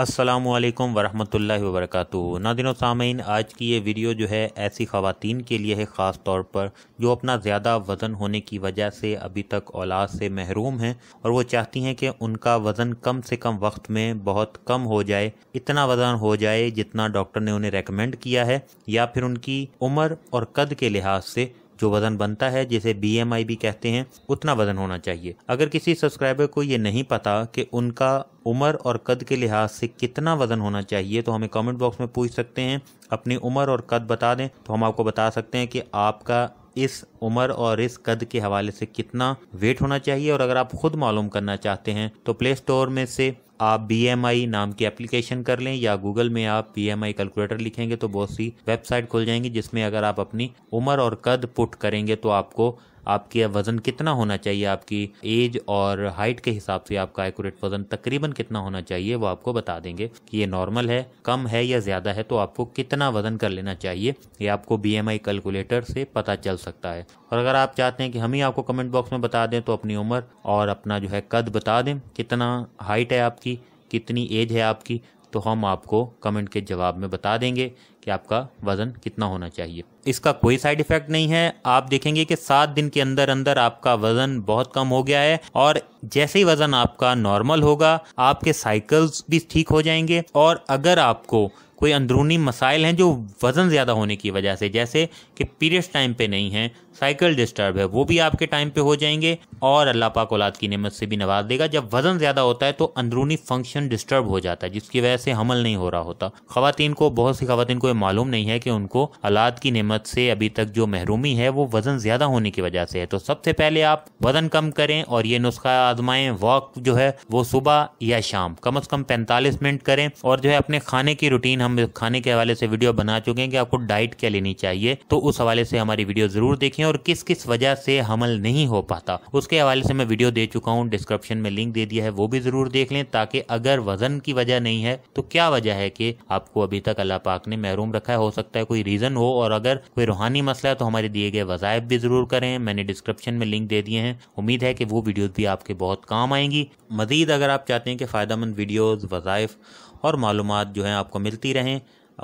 अस्सलाम वालेकुम वरहमतुल्लाहि वबरकatuh नादिनों सामीन आज की ये वीडियो जो है ऐसी ख़वातीन के लिए है ख़ास तौर पर जो अपना ज़्यादा वज़न होने की वजह से अभी तक औलाद से महरूम हैं और वो चाहती हैं कि उनका वज़न कम से कम वक्त में बहुत कम हो जाए इतना वज़न हो जाए जितना डॉक्टर ने उन्हें रेकमेंड किया है या फिर उनकी उम्र और कद के लिहाज से जो वजन बनता है जिसे बी भी कहते हैं उतना वजन होना चाहिए अगर किसी सब्सक्राइबर को ये नहीं पता कि उनका उम्र और कद के लिहाज से कितना वजन होना चाहिए तो हमें कमेंट बॉक्स में पूछ सकते हैं अपनी उम्र और कद बता दें तो हम आपको बता सकते हैं कि आपका इस उम्र और इस कद के हवाले से कितना वेट होना चाहिए और अगर आप खुद मालूम करना चाहते हैं तो प्ले स्टोर में से आप बी नाम की एप्लीकेशन कर लें या गूगल में आप बी कैलकुलेटर लिखेंगे तो बहुत सी वेबसाइट खुल जाएंगी जिसमें अगर आप अपनी उम्र और कद पुट करेंगे तो आपको आपके वज़न कितना होना चाहिए आपकी एज और हाइट के हिसाब से आपका एक्यूरेट वज़न तकरीबन कितना होना चाहिए वो आपको बता देंगे कि ये नॉर्मल है कम है या ज़्यादा है तो आपको कितना वज़न कर लेना चाहिए ये आपको बी कैलकुलेटर से पता चल सकता है और अगर आप चाहते हैं कि हम ही आपको कमेंट बॉक्स में बता दें तो अपनी उम्र और अपना जो है कद बता दें कितना हाइट है आपकी कितनी एज है आपकी तो हम आपको कमेंट के जवाब में बता देंगे कि आपका वज़न कितना होना चाहिए इसका कोई साइड इफेक्ट नहीं है आप देखेंगे कि सात दिन के अंदर अंदर आपका वज़न बहुत कम हो गया है और जैसे ही वज़न आपका नॉर्मल होगा आपके साइकिल्स भी ठीक हो जाएंगे और अगर आपको कोई अंदरूनी मसाइल हैं जो वज़न ज़्यादा होने की वजह से जैसे कि पीरियड्स टाइम पे नहीं है साइकिल डिस्टर्ब है वो भी आपके टाइम पे हो जाएंगे और अल्लाह पाक औलाद की नेमत से भी नवाज देगा जब वज़न ज़्यादा होता है तो अंदरूनी फंक्शन डिस्टर्ब हो जाता है जिसकी वजह से हमल नहीं हो रहा होता खातन को बहुत सी खातन को ये मालूम नहीं है कि उनको औलाद की नेमत से अभी तक जो महरूमी है वो वज़न ज़्यादा होने की वजह से है तो सबसे पहले आप वज़न कम करें और ये नुस्खा आजमाएं वॉक जो है वो सुबह या शाम कम अज़ कम पैंतालीस मिनट करें और जो है अपने खाने की रूटीन हम हम खाने के हवाले से वीडियो बना चुके हैं कि आपको डाइट क्या लेनी चाहिए तो उस हवाले से हमारी वीडियो ज़रूर देखें और किस किस वजह से हमल नहीं हो पाता उसके हवाले से मैं वीडियो दे चुका हूँ डिस्क्रिप्शन में लिंक दे दिया है वो भी ज़रूर देख लें ताकि अगर वजन की वजह नहीं है तो क्या वजह है कि आपको अभी तक अल्लाह पाक ने महरूम रखा है हो सकता है कोई रीज़न हो और अगर कोई रूहानी मसला है तो हमारे दिए गए वज़ायब भी ज़रूर करें मैंने डिस्क्रिप्शन में लिंक दे दिए हैं उम्मीद है कि वो वीडियोज़ भी आपके बहुत काम आएंगी मज़ीद अगर आप चाहते हैं कि फ़ायदा मंद वीडियोज़ वजायफ और मालूम जो हैं आपको मिलती रहें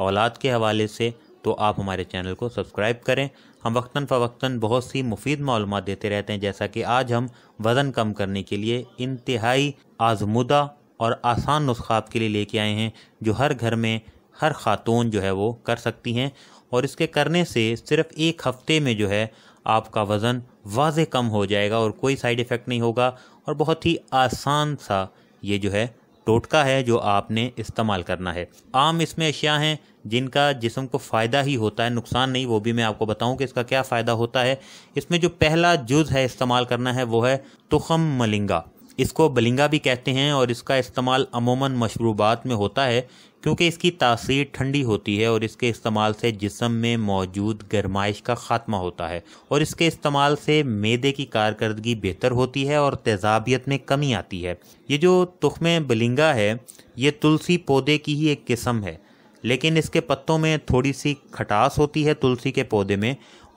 औलाद के हवाले से तो आप हमारे चैनल को सब्सक्राइब करें हम वक्ता फ़वक्ता बहुत सी मुफीद मालूम देते रहते हैं जैसा कि आज हम वज़न कम करने के लिए इंतहाई आजमुदा और आसान नुस्खा आपके लिए लेके आए हैं जो हर घर में हर खातून जो है वो कर सकती हैं और इसके करने से सिर्फ एक हफ़्ते में जो है आपका वज़न वाज कम हो जाएगा और कोई साइड इफ़ेक्ट नहीं होगा और बहुत ही आसान सा ये जो है टोटका है जो आपने इस्तेमाल करना है आम इसमें अशिया हैं जिनका जिसम को फ़ायदा ही होता है नुकसान नहीं वो भी मैं आपको बताऊं कि इसका क्या फ़ायदा होता है इसमें जो पहला जुज़ है इस्तेमाल करना है वो है तुखम मलिंगा इसको बलिंगा भी कहते हैं और इसका इस्तेमाल अमूमन मशरूबात में होता है क्योंकि इसकी तासीर ठंडी होती है और इसके इस्तेमाल से जिसम में मौजूद गर्माइश का ख़ात्मा होता है और इसके इस्तेमाल से मैदे की कारकर्दगी बेहतर होती है और तेजाबियत में कमी आती है ये जो तुख्म बलिंगा है ये तुलसी पौधे की ही एक किस्म है लेकिन इसके पत्तों में थोड़ी सी खटास होती है तुलसी के पौधे में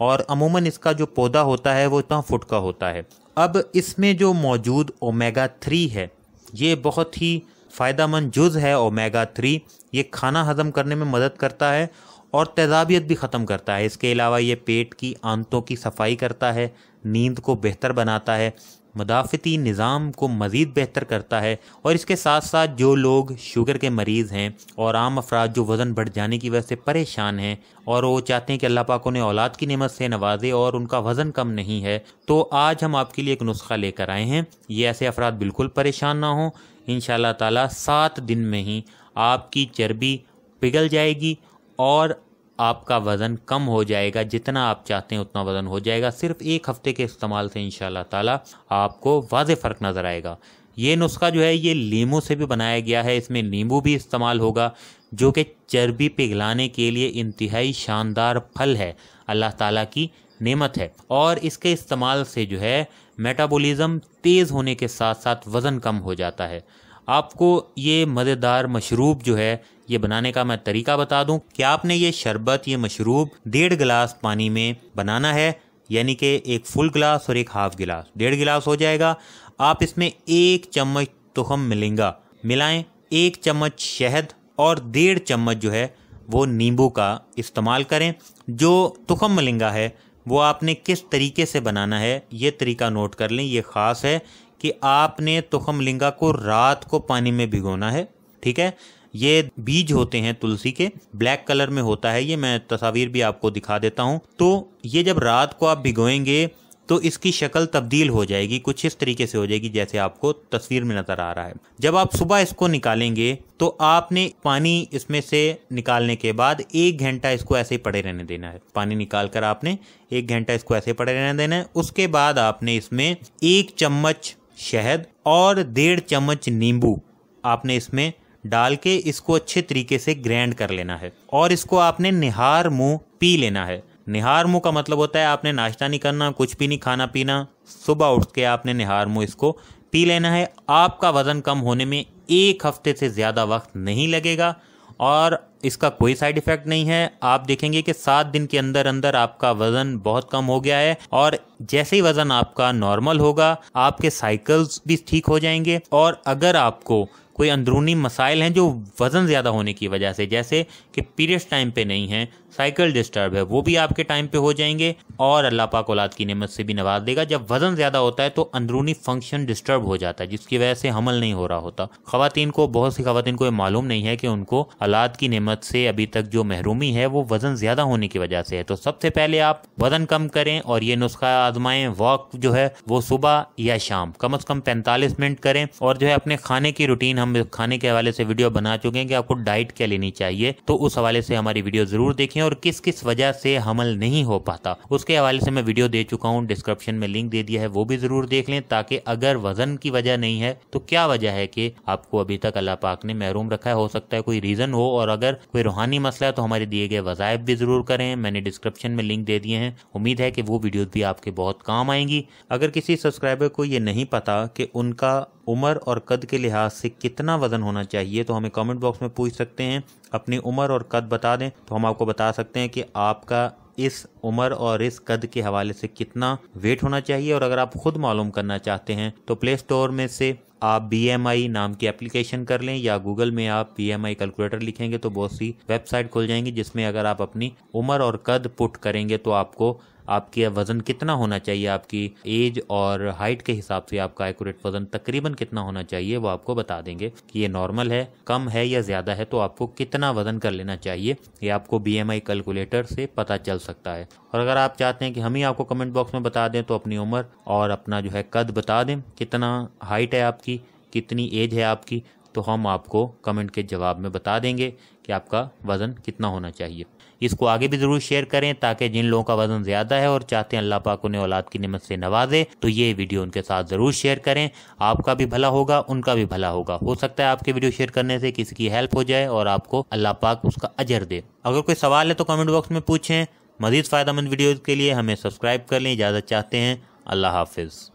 और अमूमन इसका जो पौधा होता है वो इतना फुटका होता है अब इसमें जो मौजूद ओमेगा थ्री है ये बहुत ही फ़ायदा मंद जुज़ है ओमेगा थ्री ये खाना हज़म करने में मदद करता है और तेजाबियत भी ख़त्म करता है इसके अलावा ये पेट की आंतों की सफाई करता है नींद को बेहतर बनाता है मदाफ़ती निज़ाम को मज़ीद बेहतर करता है और इसके साथ साथ जो लोग शुगर के मरीज़ हैं और आम अफराद जो वज़न बढ़ जाने की वजह से परेशान हैं और वो चाहते हैं कि अल्लाह पाक उन्हें औलाद की नमत से नवाजे और उनका वज़न कम नहीं है तो आज हम आपके लिए एक नुस्खा लेकर आए हैं ये ऐसे अफराद बिल्कुल परेशान ना हों इन शाह सात दिन में ही आपकी चर्बी पिघल जाएगी और आपका वज़न कम हो जाएगा जितना आप चाहते हैं उतना वज़न हो जाएगा सिर्फ एक हफ़्ते के इस्तेमाल से इन ताला आपको वाज फ़र्क नज़र आएगा ये नुस्खा जो है ये लीमू से भी बनाया गया है इसमें नींबू भी इस्तेमाल होगा जो कि चर्बी पिघलाने के लिए इंतहाई शानदार फल है अल्लाह ताला की नेमत है और इसके इस्तेमाल से जो है मेटाबॉलिज्म तेज़ होने के साथ साथ वज़न कम हो जाता है आपको ये मज़ेदार मशरूब जो है ये बनाने का मैं तरीका बता दूं कि आपने ये शरबत ये मशरूब डेढ़ गिलास पानी में बनाना है यानी कि एक फुल गिलास और एक हाफ गिलास डेढ़ गिलास हो जाएगा आप इसमें एक चम्मच तुहम मिलेंगा मिलाएं एक चम्मच शहद और डेढ़ चम्मच जो है वो नींबू का इस्तेमाल करें जो तुखम मलिंगा है वो आपने किस तरीके से बनाना है ये तरीका नोट कर लें ये ख़ास है कि आपने तुखम लिंगा को रात को पानी में भिगोना है ठीक है ये बीज होते हैं तुलसी के ब्लैक कलर में होता है ये मैं तस्वीर भी आपको दिखा देता हूँ तो ये जब रात को आप भिगोएंगे तो इसकी शक्ल तब्दील हो जाएगी कुछ इस तरीके से हो जाएगी जैसे आपको तस्वीर में नज़र आ रहा है जब आप सुबह इसको निकालेंगे तो आपने पानी इसमें से निकालने के बाद एक घंटा इसको ऐसे ही पड़े रहने देना है पानी निकाल कर आपने एक घंटा इसको ऐसे पड़े रहने देना है उसके बाद आपने इसमें एक चम्मच शहद और डेढ़ चम्मच नींबू आपने इसमें डाल के इसको अच्छे तरीके से ग्रैंड कर लेना है और इसको आपने निहार मुँह पी लेना है निहार मुँह का मतलब होता है आपने नाश्ता नहीं करना कुछ भी नहीं खाना पीना सुबह उठ के आपने निहार मुँह इसको पी लेना है आपका वज़न कम होने में एक हफ्ते से ज़्यादा वक्त नहीं लगेगा और इसका कोई साइड इफ़ेक्ट नहीं है आप देखेंगे कि सात दिन के अंदर अंदर आपका वज़न बहुत कम हो गया है और जैसे ही वज़न आपका नॉर्मल होगा आपके साइकिल्स भी ठीक हो जाएंगे और अगर आपको कोई अंदरूनी मसाइल हैं जो वज़न ज़्यादा होने की वजह से जैसे आपके पीरियड्स टाइम पे नहीं है साइकिल डिस्टर्ब है वो भी आपके टाइम पे हो जाएंगे और अल्लाह पाक औलाद की नेमत से भी नवाज देगा जब वजन ज़्यादा होता है तो अंदरूनी फंक्शन डिस्टर्ब हो जाता है जिसकी वजह से हमल नहीं हो रहा होता खातन को बहुत सी खातन को ये मालूम नहीं है कि उनको औलाद की नमत से अभी तक जो महरूमी है वो वजन ज़्यादा होने की वजह से है तो सबसे पहले आप वजन कम करें और ये नुस्खा आजमाएं वॉक जो है वो सुबह या शाम कम अज़ कम पैंतालीस मिनट करें और जो है अपने खाने की रूटीन हम खाने के हवाले से वीडियो बना चुके हैं कि आपको डाइट क्या लेनी चाहिए तो उस हवाले से हमारी वीडियो ज़रूर देखें और किस किस वजह से हमल नहीं हो पाता उसके हवाले से मैं वीडियो दे चुका हूँ डिस्क्रिप्शन में लिंक दे दिया है वो भी ज़रूर देख लें ताकि अगर वज़न की वजह नहीं है तो क्या वजह है कि आपको अभी तक अल्लाह पाक ने महरूम रखा है हो सकता है कोई रीज़न हो और अगर कोई रूहानी मसला है तो हमारे दिए गए वज़ायब भी ज़रूर करें मैंने डिस्क्रिप्शन में लिंक दे दिए हैं उम्मीद है कि वो वीडियो भी आपके बहुत काम आएंगी अगर किसी सब्सक्राइबर को ये नहीं पता कि उनका उम्र और कद के लिहाज से कितना वज़न होना चाहिए तो हमें कमेंट बॉक्स में पूछ सकते हैं अपनी उम्र और कद बता दें तो हम आपको बता सकते हैं कि आपका इस उम्र और इस कद के हवाले से कितना वेट होना चाहिए और अगर आप खुद मालूम करना चाहते हैं तो प्ले स्टोर में से आप बी नाम की एप्लीकेशन कर लें या गूगल में आप बी कैलकुलेटर लिखेंगे तो बहुत सी वेबसाइट खुल जाएंगी जिसमें अगर आप अपनी उम्र और कद पुट करेंगे तो आपको आपके वज़न कितना होना चाहिए आपकी एज और हाइट के हिसाब से आपका एक्यूरेट वज़न तकरीबन कितना होना चाहिए वो आपको बता देंगे कि ये नॉर्मल है कम है या ज़्यादा है तो आपको कितना वज़न कर लेना चाहिए ये आपको बी कैलकुलेटर से पता चल सकता है और अगर आप चाहते हैं कि हम ही आपको कमेंट बॉक्स में बता दें तो अपनी उम्र और अपना जो है कद बता दें कितना हाइट है आपकी कितनी एज है आपकी तो हम आपको कमेंट के जवाब में बता देंगे कि आपका वज़न कितना होना चाहिए इसको आगे भी ज़रूर शेयर करें ताकि जिन लोगों का वजन ज़्यादा है और चाहते हैं अल्लाह पाक उन्हें औलाद की नमत से नवाजे तो ये वीडियो उनके साथ ज़रूर शेयर करें आपका भी भला होगा उनका भी भला होगा हो सकता है आपके वीडियो शेयर करने से किसी की हेल्प हो जाए और आपको अल्लाह पाक उसका अजर दे अगर कोई सवाल है तो कमेंट बॉक्स में पूछें मजीद फ़ायदा मंद वीडियो के लिए हमें सब्सक्राइब कर लें इजाज़त चाहते हैं अल्लाह हाफिज़